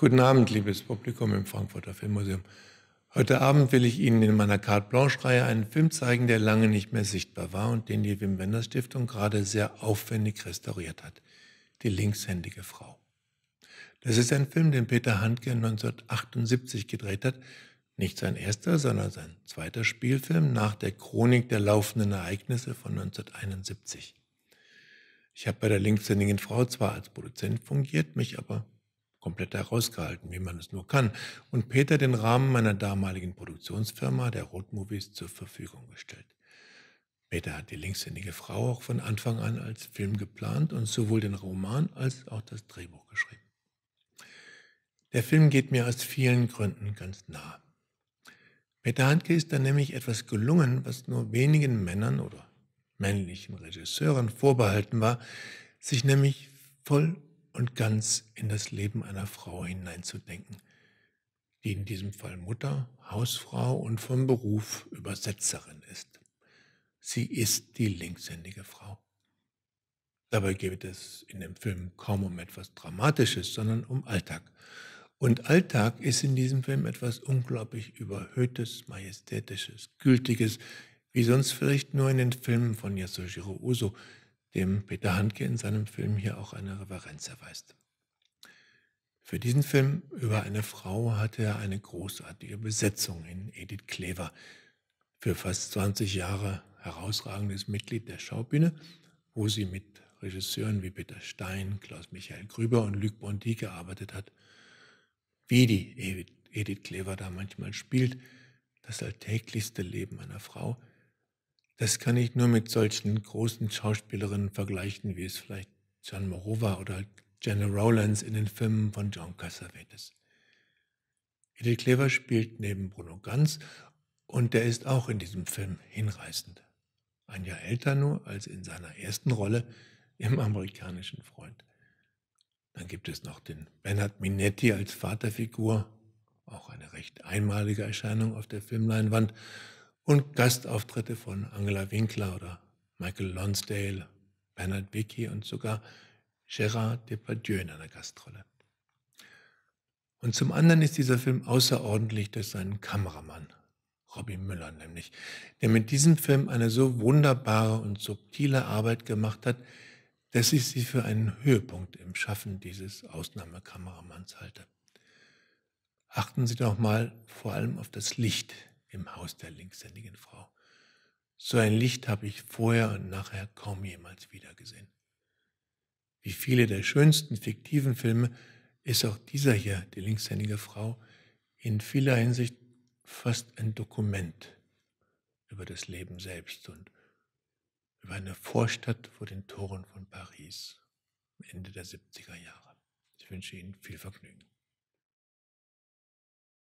Guten Abend, liebes Publikum im Frankfurter Filmmuseum. Heute Abend will ich Ihnen in meiner Carte Blanche-Reihe einen Film zeigen, der lange nicht mehr sichtbar war und den die Wim Wenders Stiftung gerade sehr aufwendig restauriert hat. Die linkshändige Frau. Das ist ein Film, den Peter Handke 1978 gedreht hat. Nicht sein erster, sondern sein zweiter Spielfilm nach der Chronik der laufenden Ereignisse von 1971. Ich habe bei der linkshändigen Frau zwar als Produzent fungiert, mich aber komplett herausgehalten, wie man es nur kann, und Peter den Rahmen meiner damaligen Produktionsfirma, der Rotmovies, zur Verfügung gestellt. Peter hat die linkshändige Frau auch von Anfang an als Film geplant und sowohl den Roman als auch das Drehbuch geschrieben. Der Film geht mir aus vielen Gründen ganz nah. Peter Handke ist da nämlich etwas gelungen, was nur wenigen Männern oder männlichen Regisseuren vorbehalten war, sich nämlich voll und ganz in das Leben einer Frau hineinzudenken, die in diesem Fall Mutter, Hausfrau und vom Beruf Übersetzerin ist. Sie ist die linkshändige Frau. Dabei geht es in dem Film kaum um etwas Dramatisches, sondern um Alltag. Und Alltag ist in diesem Film etwas unglaublich Überhöhtes, Majestätisches, Gültiges, wie sonst vielleicht nur in den Filmen von Yasujiro Uso, dem Peter Handke in seinem Film hier auch eine Reverenz erweist. Für diesen Film über eine Frau hatte er eine großartige Besetzung in Edith Klever, für fast 20 Jahre herausragendes Mitglied der Schaubühne, wo sie mit Regisseuren wie Peter Stein, Klaus-Michael Grüber und Luc Bondy gearbeitet hat. Wie die Edith Klever da manchmal spielt, das alltäglichste Leben einer Frau, das kann ich nur mit solchen großen Schauspielerinnen vergleichen, wie es vielleicht John Morova oder halt Jenna Rowlands in den Filmen von John Cassavetes. Edith Clever spielt neben Bruno Ganz und der ist auch in diesem Film hinreißend. Ein Jahr älter nur als in seiner ersten Rolle im amerikanischen Freund. Dann gibt es noch den Bernard Minetti als Vaterfigur, auch eine recht einmalige Erscheinung auf der Filmleinwand und Gastauftritte von Angela Winkler oder Michael Lonsdale, Bernard Wicki und sogar Gérard Depardieu in einer Gastrolle. Und zum anderen ist dieser Film außerordentlich durch seinen Kameramann, Robbie Müller nämlich, der mit diesem Film eine so wunderbare und subtile Arbeit gemacht hat, dass ich sie für einen Höhepunkt im Schaffen dieses Ausnahmekameramanns halte. Achten Sie doch mal vor allem auf das Licht im Haus der linkshändigen Frau. So ein Licht habe ich vorher und nachher kaum jemals wiedergesehen. Wie viele der schönsten fiktiven Filme ist auch dieser hier, die linkshändige Frau, in vieler Hinsicht fast ein Dokument über das Leben selbst und über eine Vorstadt vor den Toren von Paris Ende der 70er Jahre. Ich wünsche Ihnen viel Vergnügen.